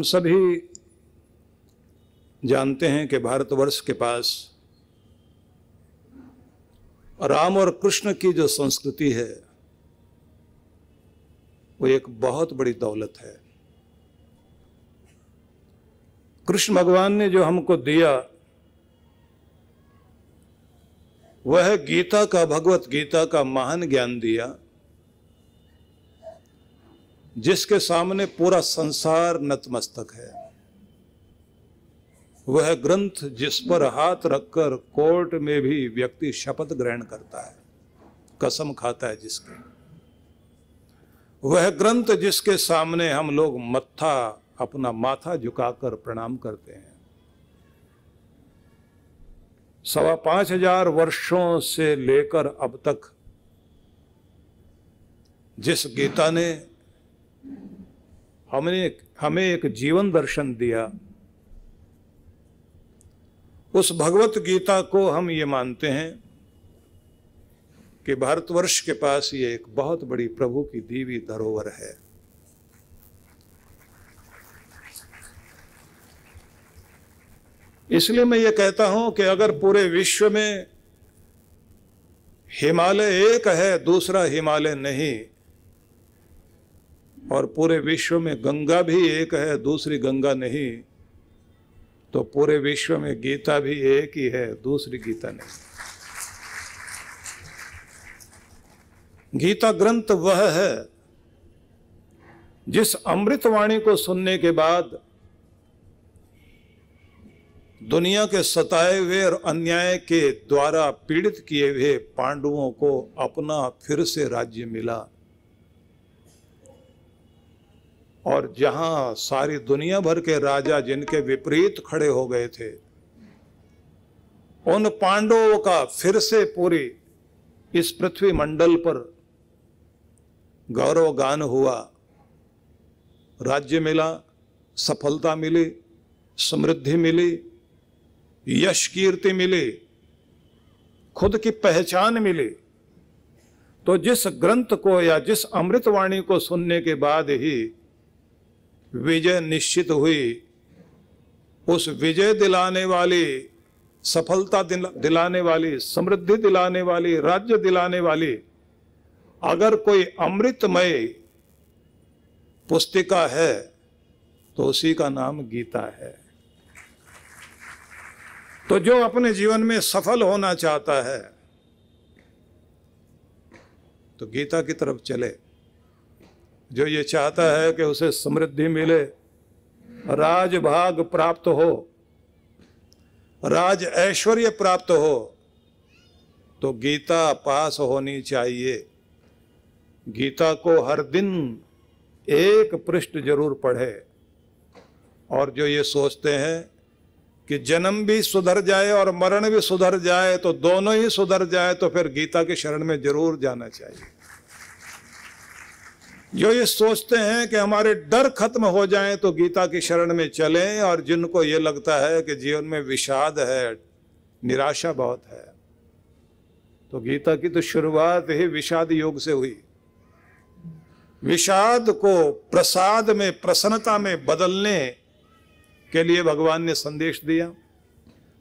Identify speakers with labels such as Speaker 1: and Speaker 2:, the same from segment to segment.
Speaker 1: हम सभी जानते हैं कि भारतवर्ष के पास राम और कृष्ण की जो संस्कृति है वो एक बहुत बड़ी दौलत है कृष्ण भगवान ने जो हमको दिया वह गीता का भगवत गीता का महान ज्ञान दिया जिसके सामने पूरा संसार नतमस्तक है वह ग्रंथ जिस पर हाथ रखकर कोर्ट में भी व्यक्ति शपथ ग्रहण करता है कसम खाता है जिसके वह ग्रंथ जिसके सामने हम लोग मत्था अपना माथा झुकाकर प्रणाम करते हैं सवा पांच हजार वर्षों से लेकर अब तक जिस गीता ने हमने हमें एक जीवन दर्शन दिया उस भगवत गीता को हम ये मानते हैं कि भारतवर्ष के पास ये एक बहुत बड़ी प्रभु की दीवी धरोहर है इसलिए मैं ये कहता हूं कि अगर पूरे विश्व में हिमालय एक है दूसरा हिमालय नहीं और पूरे विश्व में गंगा भी एक है दूसरी गंगा नहीं तो पूरे विश्व में गीता भी एक ही है दूसरी गीता नहीं गीता ग्रंथ वह है जिस अमृतवाणी को सुनने के बाद दुनिया के सताए हुए और अन्याय के द्वारा पीड़ित किए हुए पांडवों को अपना फिर से राज्य मिला और जहां सारी दुनिया भर के राजा जिनके विपरीत खड़े हो गए थे उन पांडवों का फिर से पूरी इस पृथ्वी मंडल पर गौरव गान हुआ राज्य मिला सफलता मिली समृद्धि मिली यश कीर्ति मिली खुद की पहचान मिली तो जिस ग्रंथ को या जिस अमृतवाणी को सुनने के बाद ही विजय निश्चित हुई उस विजय दिलाने वाली सफलता दिलाने वाली समृद्धि दिलाने वाली राज्य दिलाने वाली अगर कोई अमृतमय पुस्तिका है तो उसी का नाम गीता है तो जो अपने जीवन में सफल होना चाहता है तो गीता की तरफ चले जो ये चाहता है कि उसे समृद्धि मिले राज भाग प्राप्त हो राज ऐश्वर्य प्राप्त हो तो गीता पास होनी चाहिए गीता को हर दिन एक पृष्ठ जरूर पढ़े और जो ये सोचते हैं कि जन्म भी सुधर जाए और मरण भी सुधर जाए तो दोनों ही सुधर जाए तो फिर गीता के शरण में जरूर जाना चाहिए जो ये सोचते हैं कि हमारे डर खत्म हो जाएं तो गीता की शरण में चलें और जिनको ये लगता है कि जीवन में विषाद है निराशा बहुत है तो गीता की तो शुरुआत ही विषाद योग से हुई विषाद को प्रसाद में प्रसन्नता में बदलने के लिए भगवान ने संदेश दिया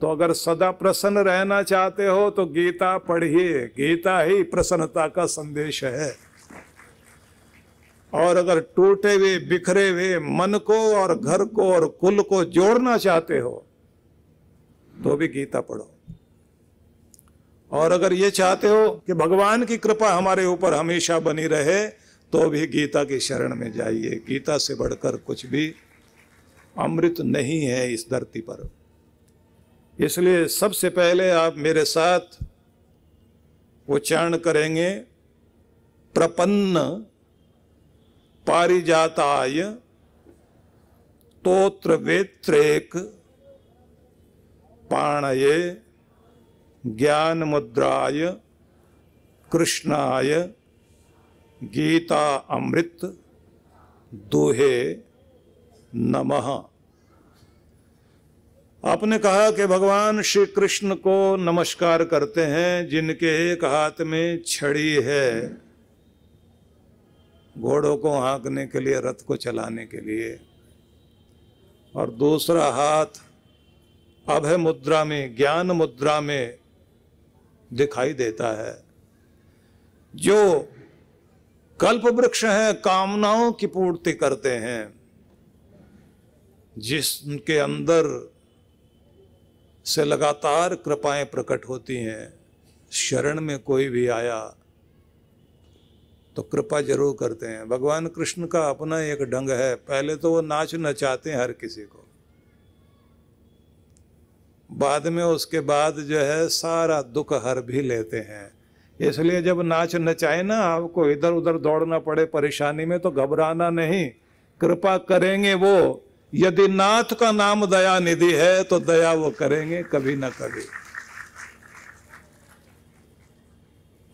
Speaker 1: तो अगर सदा प्रसन्न रहना चाहते हो तो गीता पढ़िए गीता ही प्रसन्नता का संदेश है और अगर टूटे हुए बिखरे हुए मन को और घर को और कुल को जोड़ना चाहते हो तो भी गीता पढ़ो और अगर ये चाहते हो कि भगवान की कृपा हमारे ऊपर हमेशा बनी रहे तो भी गीता की शरण में जाइए गीता से बढ़कर कुछ भी अमृत नहीं है इस धरती पर इसलिए सबसे पहले आप मेरे साथ उच्चारण करेंगे प्रपन्न पारिजाताय तोत्र वेत्रेक पाणये ज्ञान मुद्राय कृष्णाय गीता अमृत दोहे नमः आपने कहा कि भगवान श्री कृष्ण को नमस्कार करते हैं जिनके एक हाथ में छड़ी है घोड़ों को हाँकने के लिए रथ को चलाने के लिए और दूसरा हाथ अभय मुद्रा में ज्ञान मुद्रा में दिखाई देता है जो कल्प वृक्ष हैं कामनाओं की पूर्ति करते हैं जिसके अंदर से लगातार कृपाएं प्रकट होती हैं शरण में कोई भी आया तो कृपा जरूर करते हैं भगवान कृष्ण का अपना एक ढंग है पहले तो वो नाच नचाते हैं हर किसी को बाद में उसके बाद जो है सारा दुख हर भी लेते हैं इसलिए जब नाच नचाए ना आपको इधर उधर दौड़ना पड़े परेशानी में तो घबराना नहीं कृपा करेंगे वो यदि नाथ का नाम दया निधि है तो दया वो करेंगे कभी ना कभी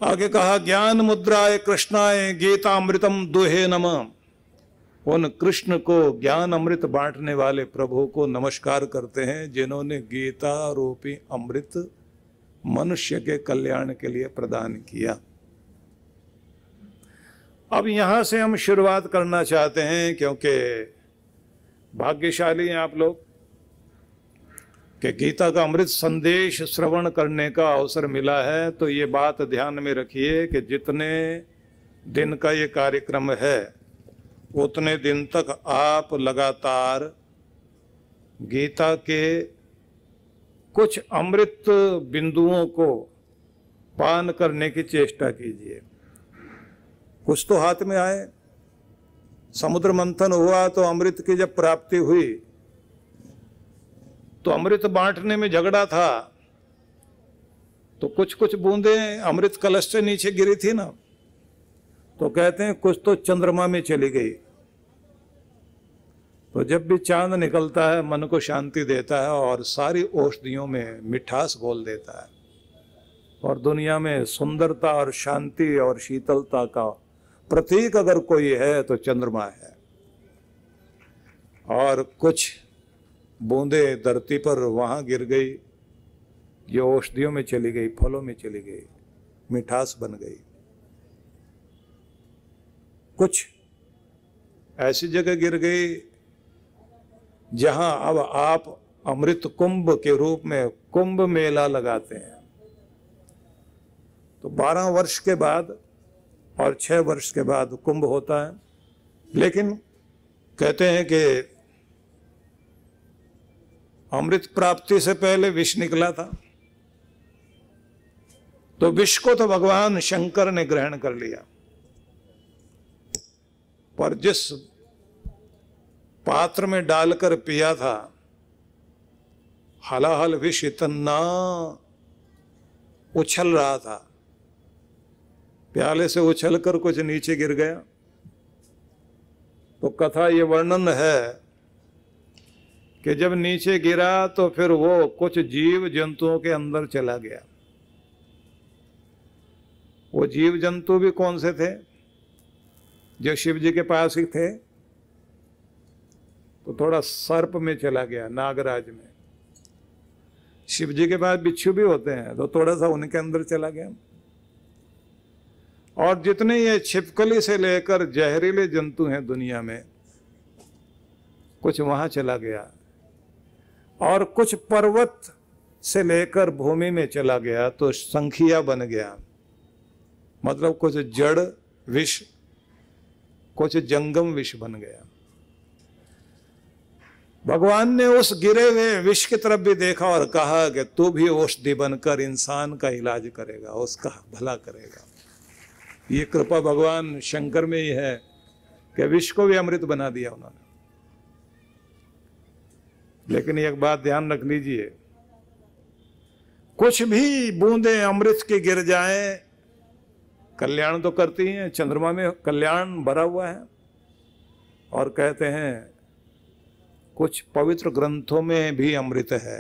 Speaker 1: आगे कहा ज्ञान मुद्राए कृष्णाए गीतामृतम दुहे नम उन कृष्ण को ज्ञान अमृत बांटने वाले प्रभु को नमस्कार करते हैं जिन्होंने गीता रूपी अमृत मनुष्य के कल्याण के लिए प्रदान किया अब यहां से हम शुरुआत करना चाहते हैं क्योंकि भाग्यशाली हैं आप लोग कि गीता का अमृत संदेश श्रवण करने का अवसर मिला है तो ये बात ध्यान में रखिए कि जितने दिन का ये कार्यक्रम है उतने दिन तक आप लगातार गीता के कुछ अमृत बिंदुओं को पान करने की चेष्टा कीजिए कुछ तो हाथ में आए समुद्र मंथन हुआ तो अमृत की जब प्राप्ति हुई तो अमृत बांटने में झगड़ा था तो कुछ कुछ बूंदे अमृत कलश से नीचे गिरी थी ना तो कहते हैं कुछ तो चंद्रमा में चली गई तो जब भी चांद निकलता है मन को शांति देता है और सारी औषधियों में मिठास घोल देता है और दुनिया में सुंदरता और शांति और शीतलता का प्रतीक अगर कोई है तो चंद्रमा है और कुछ बूंदे धरती पर वहाँ गिर गई जो औषधियों में चली गई फलों में चली गई मिठास बन गई कुछ ऐसी जगह गिर गई जहां अब आप अमृत कुंभ के रूप में कुंभ मेला लगाते हैं तो 12 वर्ष के बाद और 6 वर्ष के बाद कुंभ होता है लेकिन कहते हैं कि अमृत प्राप्ति से पहले विष निकला था तो विष को तो भगवान शंकर ने ग्रहण कर लिया पर जिस पात्र में डालकर पिया था हलाहल विष इतना उछल रहा था प्याले से उछलकर कुछ नीचे गिर गया तो कथा ये वर्णन है कि जब नीचे गिरा तो फिर वो कुछ जीव जंतुओं के अंदर चला गया वो जीव जंतु भी कौन से थे जो शिव जी के पास ही थे तो थोड़ा सर्प में चला गया नागराज में शिव जी के पास बिच्छू भी होते हैं तो थोड़ा सा उनके अंदर चला गया और जितने ये छिपकली से लेकर जहरीले जंतु हैं दुनिया में कुछ वहां चला गया और कुछ पर्वत से लेकर भूमि में चला गया तो संखिया बन गया मतलब कुछ जड़ विष कुछ जंगम विष बन गया भगवान ने उस गिरे हुए विष की तरफ भी देखा और कहा कि तू भी औषधि बनकर इंसान का इलाज करेगा उसका भला करेगा ये कृपा भगवान शंकर में ही है कि विष को भी अमृत बना दिया उन्होंने लेकिन एक बात ध्यान रख लीजिए कुछ भी बूंदे अमृत की गिर जाए कल्याण तो करती हैं चंद्रमा में कल्याण भरा हुआ है और कहते हैं कुछ पवित्र ग्रंथों में भी अमृत है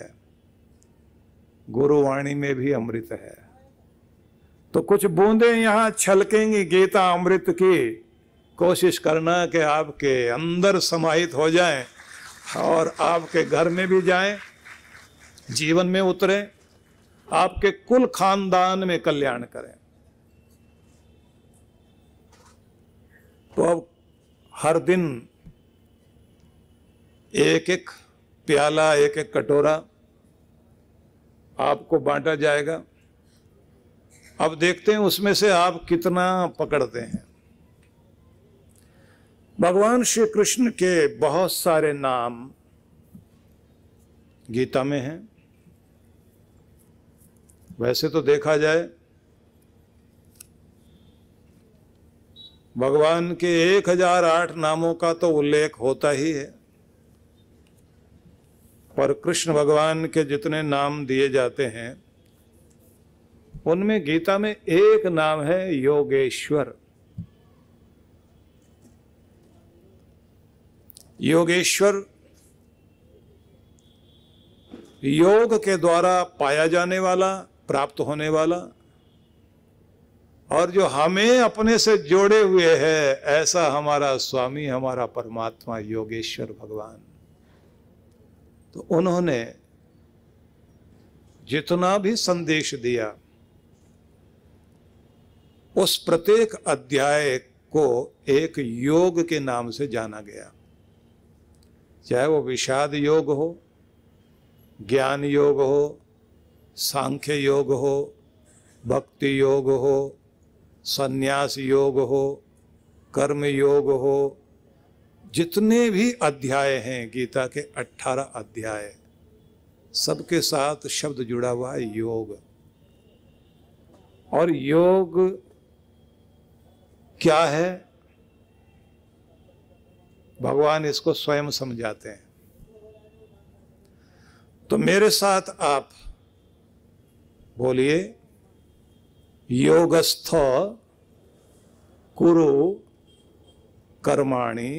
Speaker 1: गुरुवाणी में भी अमृत है तो कुछ बूंदे यहाँ छलकेंगी गीता अमृत की कोशिश करना कि आपके अंदर समाहित हो जाएं और आपके घर में भी जाए जीवन में उतरे आपके कुल खानदान में कल्याण करें तो अब हर दिन एक एक प्याला एक एक कटोरा आपको बांटा जाएगा अब देखते हैं उसमें से आप कितना पकड़ते हैं भगवान श्री कृष्ण के बहुत सारे नाम गीता में हैं वैसे तो देखा जाए भगवान के एक हजार आठ नामों का तो उल्लेख होता ही है पर कृष्ण भगवान के जितने नाम दिए जाते हैं उनमें गीता में एक नाम है योगेश्वर योगेश्वर योग के द्वारा पाया जाने वाला प्राप्त होने वाला और जो हमें अपने से जोड़े हुए है ऐसा हमारा स्वामी हमारा परमात्मा योगेश्वर भगवान तो उन्होंने जितना भी संदेश दिया उस प्रत्येक अध्याय को एक योग के नाम से जाना गया चाहे वो विषाद योग हो ज्ञान योग हो सांख्य योग हो भक्ति योग हो संन्यास योग हो कर्म योग हो जितने भी अध्याय हैं गीता के 18 अध्याय सबके साथ शब्द जुड़ा हुआ है योग और योग क्या है भगवान इसको स्वयं समझाते हैं तो मेरे साथ आप बोलिए योगस्थ कुरु कर्माणि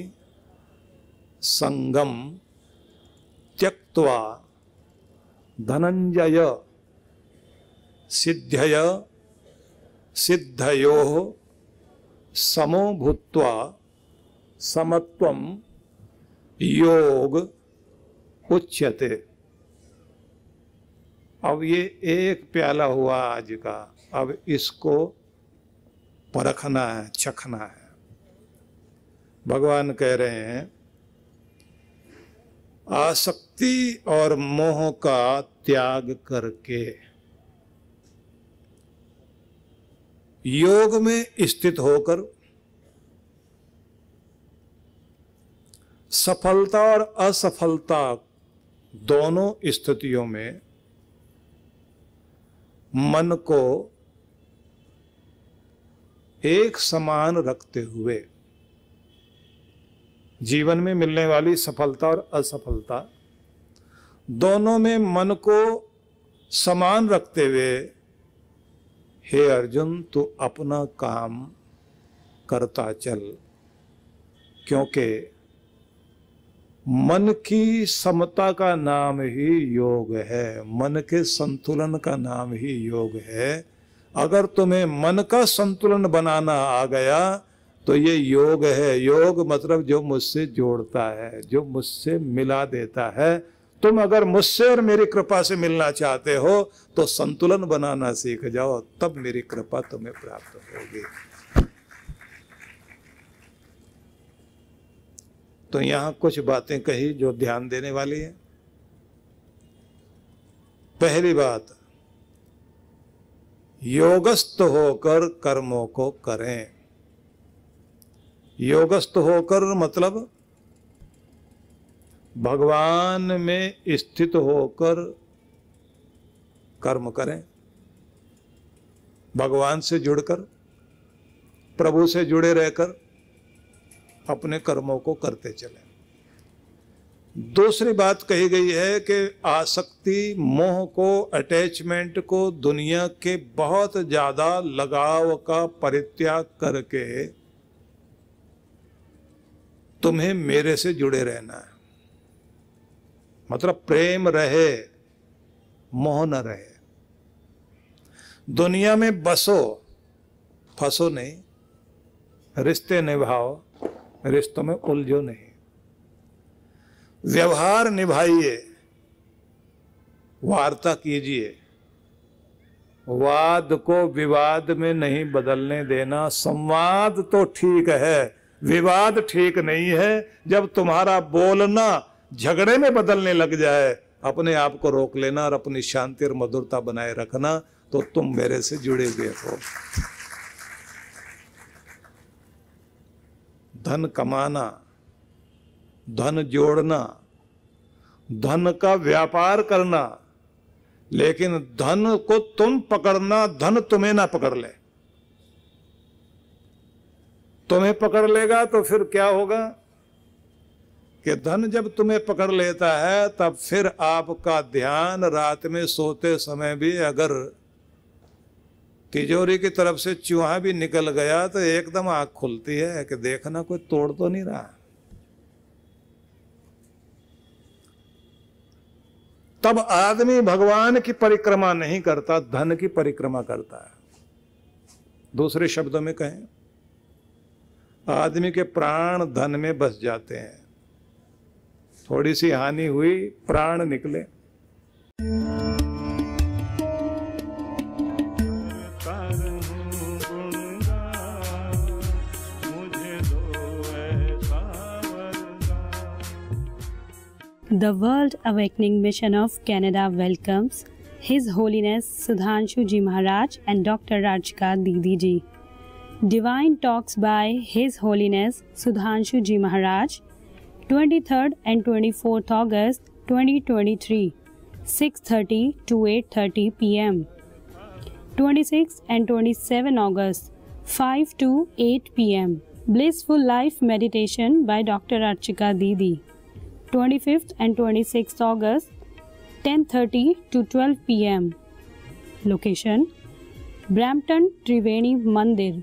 Speaker 1: संगम त्यक्वा धनंजय सिद्धय सिद्धयो समो भूत्वा समत्वम योग उच्यते अब ये एक प्याला हुआ आज का अब इसको परखना है चखना है भगवान कह रहे हैं आसक्ति और मोह का त्याग करके योग में स्थित होकर सफलता और असफलता दोनों स्थितियों में मन को एक समान रखते हुए जीवन में मिलने वाली सफलता और असफलता दोनों में मन को समान रखते हुए हे अर्जुन तू अपना काम करता चल क्योंकि मन की समता का नाम ही योग है मन के संतुलन का नाम ही योग है अगर तुम्हें मन का संतुलन बनाना आ गया तो ये योग है योग मतलब जो मुझसे जोड़ता है जो मुझसे मिला देता है तुम अगर मुझसे और मेरी कृपा से मिलना चाहते हो तो संतुलन बनाना सीख जाओ तब मेरी कृपा तुम्हें प्राप्त होगी तो यहां कुछ बातें कही जो ध्यान देने वाली है पहली बात योगस्थ होकर कर्मों को करें योगस्थ होकर मतलब भगवान में स्थित होकर कर्म करें भगवान से जुड़कर प्रभु से जुड़े रहकर अपने कर्मों को करते चले दूसरी बात कही गई है कि आसक्ति मोह को अटैचमेंट को दुनिया के बहुत ज़्यादा लगाव का परित्याग करके तुम्हें मेरे से जुड़े रहना है मतलब प्रेम रहे मोह न रहे दुनिया में बसो फंसो नहीं रिश्ते निभाओ रिश्तों में उलझो नहीं व्यवहार निभाइए वार्ता कीजिए वाद को विवाद में नहीं बदलने देना संवाद तो ठीक है विवाद ठीक नहीं है जब तुम्हारा बोलना झगड़े में बदलने लग जाए अपने आप को रोक लेना और अपनी शांति और मधुरता बनाए रखना तो तुम मेरे से जुड़े हुए हो धन कमाना धन जोड़ना धन का व्यापार करना लेकिन धन को तुम पकड़ना धन तुम्हें ना पकड़ ले तुम्हें पकड़ लेगा तो फिर क्या होगा कि धन जब तुम्हें पकड़ लेता है तब फिर आपका ध्यान रात में सोते समय भी अगर तिजोरी की तरफ से चूहा भी निकल गया तो एकदम आंख खुलती है कि देखना कोई तोड़ तो नहीं रहा तब आदमी भगवान की परिक्रमा नहीं करता धन की परिक्रमा करता है दूसरे शब्दों में कहें आदमी के प्राण धन में बस जाते हैं थोड़ी सी हानि हुई प्राण निकले
Speaker 2: The World Awakening Mission of Canada welcomes His Holiness Sudhanshu Ji Maharaj and Dr. Rajka Didi Ji. Divine talks by His Holiness Sudhanshu Ji Maharaj, 23rd and 24th August 2023, 6:30 to 8:30 p.m. 26 and 27 August, 5 to 8 p.m. Blissful Life Meditation by Dr. Archika Didi. Twenty fifth and twenty six August ten thirty two twelve P M location Brampton Triveni Mandir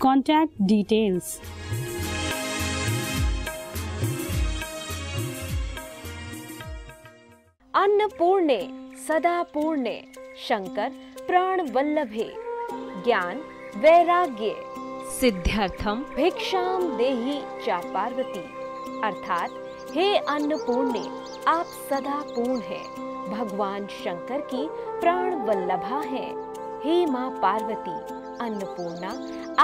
Speaker 2: contact details अन्नपूर्णे सदा पूर्णे शंकर प्राण वल्लभे ज्ञान वैराग्य सिद्ध्यर्थम भिक्षाम देहि चा पार्वती अर्थात हे अन्नपूर्णे आप सदा पूर्ण हैं भगवान शंकर की प्राण वल्लभा हैं हे माँ पार्वती अन्नपूर्णा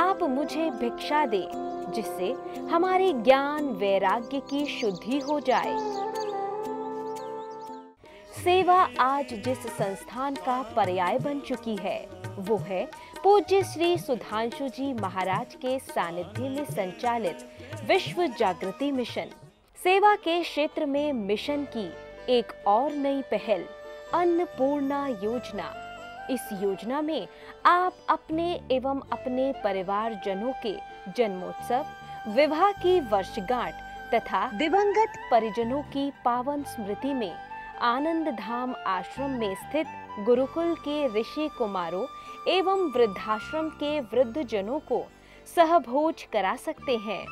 Speaker 2: आप मुझे भिक्षा दे जिससे हमारे ज्ञान वैराग्य की शुद्धि हो जाए सेवा आज जिस संस्थान का पर्याय बन चुकी है वो है पूज्य श्री सुधांशु जी महाराज के सानिध्य में संचालित विश्व जागृति मिशन सेवा के क्षेत्र में मिशन की एक और नई पहल अन्नपूर्णा योजना इस योजना में आप अपने एवं अपने परिवार जनों के जन्मोत्सव विवाह की वर्षगांठ तथा दिवंगत परिजनों की पावन स्मृति में आनंद धाम आश्रम में स्थित गुरुकुल के ऋषि कुमारों एवं वृद्धाश्रम के वृद्ध जनों को सहभोज करा सकते हैं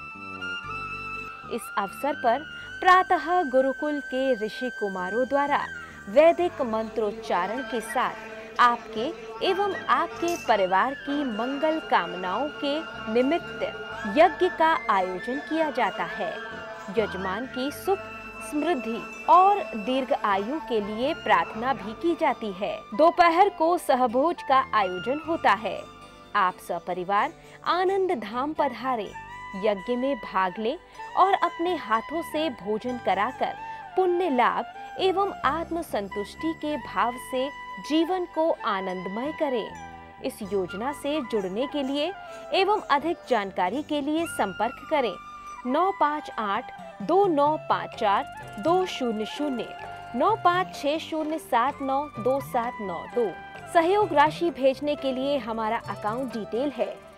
Speaker 2: इस अवसर पर प्रातः गुरुकुल के ऋषि कुमारों द्वारा वैदिक मंत्रोच्चारण के साथ आपके एवं आपके परिवार की मंगल कामनाओं के निमित्त यज्ञ का आयोजन किया जाता है यजमान की सुख समृद्धि और दीर्घ आयु के लिए प्रार्थना भी की जाती है दोपहर को सहभोज का आयोजन होता है आप सपरिवार आनंद धाम पधारे यज्ञ में भाग लें और अपने हाथों से भोजन कराकर पुण्य लाभ एवं आत्मसंतुष्टि के भाव से जीवन को आनंदमय करें इस योजना से जुड़ने के लिए एवं अधिक जानकारी के लिए संपर्क करें नौ पाँच आठ दो नौ पाँच चार दो शून्य शून्य नौ पाँच छः शून्य सात नौ दो सात नौ दो सहयोग राशि भेजने के लिए हमारा अकाउंट डिटेल है